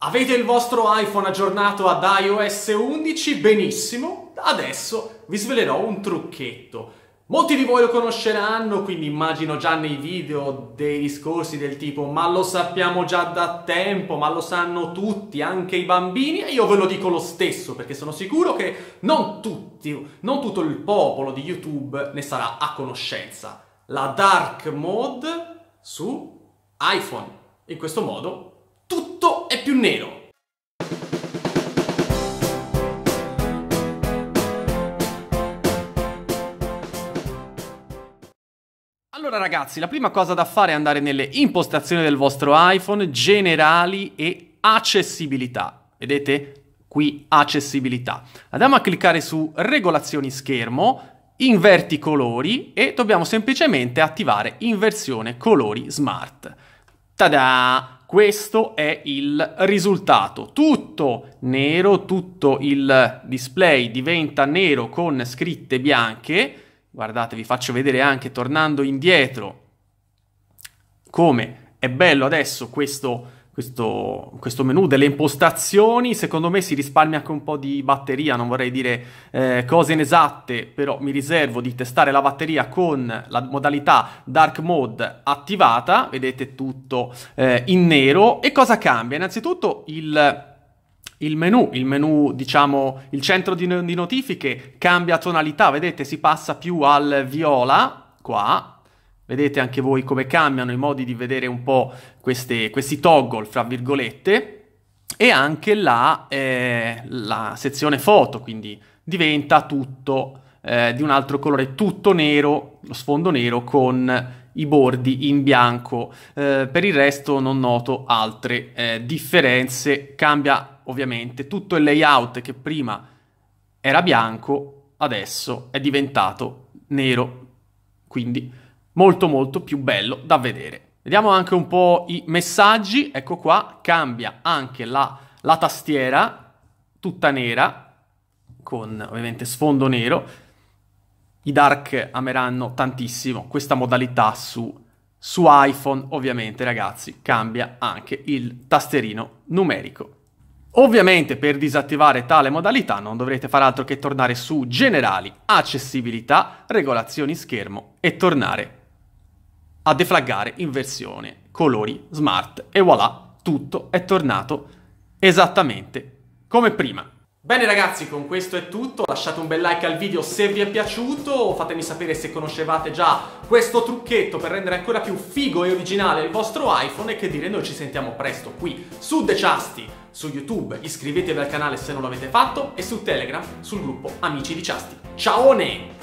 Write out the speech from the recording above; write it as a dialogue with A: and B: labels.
A: Avete il vostro iPhone aggiornato ad iOS 11? Benissimo, adesso vi svelerò un trucchetto. Molti di voi lo conosceranno, quindi immagino già nei video dei discorsi del tipo ma lo sappiamo già da tempo, ma lo sanno tutti, anche i bambini, e io ve lo dico lo stesso perché sono sicuro che non tutti, non tutto il popolo di YouTube ne sarà a conoscenza. La dark mode su iPhone. In questo modo tutto più nero. Allora ragazzi, la prima cosa da fare è andare nelle impostazioni del vostro iPhone, generali e accessibilità. Vedete? Qui accessibilità. Andiamo a cliccare su regolazioni schermo, inverti colori e dobbiamo semplicemente attivare inversione colori smart. Tada! questo è il risultato. Tutto nero, tutto il display diventa nero con scritte bianche. Guardate, vi faccio vedere anche tornando indietro come è bello adesso questo questo, questo, menu delle impostazioni, secondo me si risparmia anche un po' di batteria, non vorrei dire eh, cose inesatte, però mi riservo di testare la batteria con la modalità dark mode attivata, vedete tutto eh, in nero. E cosa cambia? Innanzitutto il... Il menu, il menu, diciamo, il centro di, di notifiche cambia tonalità, vedete, si passa più al viola, qua, Vedete anche voi come cambiano i modi di vedere un po' queste, questi toggle, fra virgolette, e anche la, eh, la sezione foto, quindi diventa tutto eh, di un altro colore, tutto nero, lo sfondo nero con i bordi in bianco. Eh, per il resto non noto altre eh, differenze, cambia ovviamente tutto il layout che prima era bianco, adesso è diventato nero. Quindi molto molto più bello da vedere. Vediamo anche un po' i messaggi, ecco qua, cambia anche la, la tastiera, tutta nera, con ovviamente sfondo nero. I dark ameranno tantissimo questa modalità su su iPhone ovviamente ragazzi cambia anche il tasterino numerico. Ovviamente per disattivare tale modalità non dovrete fare altro che tornare su Generali, Accessibilità, Regolazioni schermo e tornare a deflaggare in versione colori smart e voilà, tutto è tornato esattamente come prima. Bene ragazzi, con questo è tutto, lasciate un bel like al video se vi è piaciuto, fatemi sapere se conoscevate già questo trucchetto per rendere ancora più figo e originale il vostro iPhone e che dire, noi ci sentiamo presto qui su The Deciasti, su YouTube, iscrivetevi al canale se non l'avete fatto e su Telegram, sul gruppo Amici di ciao Ciaone!